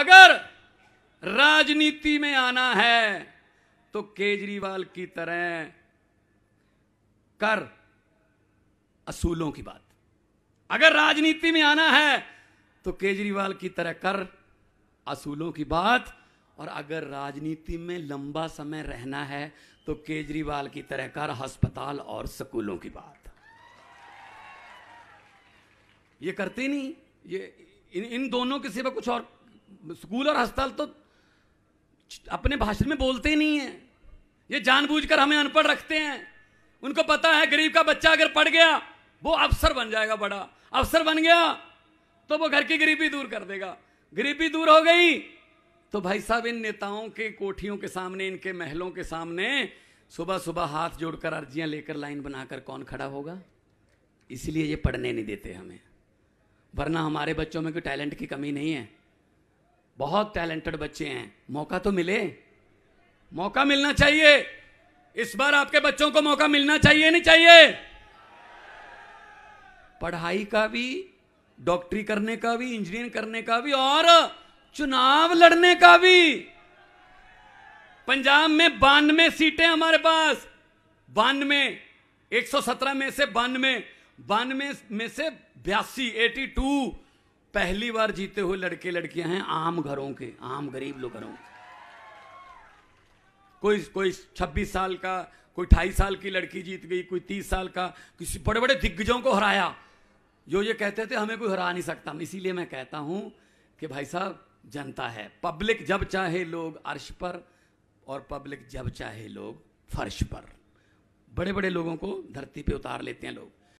अगर राजनीति में आना है तो केजरीवाल की तरह कर असूलों की बात अगर राजनीति में आना है तो केजरीवाल की तरह कर असूलों की बात और अगर राजनीति में लंबा समय रहना है तो केजरीवाल की तरह कर अस्पताल और स्कूलों की बात ये करते नहीं ये इन इन दोनों के सिवा कुछ और स्कूल और अस्पताल तो अपने भाषण में बोलते ही नहीं है ये जानबूझकर हमें अनपढ़ रखते हैं उनको पता है गरीब का बच्चा अगर पढ़ गया वो अफसर बन जाएगा बड़ा अफसर बन गया तो वो घर की गरीबी दूर कर देगा गरीबी दूर हो गई तो भाई साहब इन नेताओं के कोठियों के सामने इनके महलों के सामने सुबह सुबह हाथ जोड़कर अर्जियां लेकर लाइन बनाकर कौन खड़ा होगा इसलिए ये पढ़ने नहीं देते हमें वरना हमारे बच्चों में कोई टैलेंट की कमी नहीं है बहुत टैलेंटेड बच्चे हैं मौका तो मिले मौका मिलना चाहिए इस बार आपके बच्चों को मौका मिलना चाहिए नहीं चाहिए पढ़ाई का भी डॉक्टरी करने का भी इंजीनियरिंग करने का भी और चुनाव लड़ने का भी पंजाब में बानवे सीटें हमारे पास बानवे 117 में से बानवे बानवे में से बयासी 82 पहली बार जीते हुए लड़के लड़कियां हैं आम घरों के आम गरीब लोग घरों कोई कोई छब्बीस साल का कोई ढाई साल की लड़की जीत गई कोई तीस साल का किसी बड़े बड़े दिग्गजों को हराया जो ये कहते थे हमें कोई हरा नहीं सकता इसीलिए मैं कहता हूं कि भाई साहब जनता है पब्लिक जब चाहे लोग अर्श पर और पब्लिक जब चाहे लोग फर्श पर बड़े बड़े लोगों को धरती पे उतार लेते हैं लोग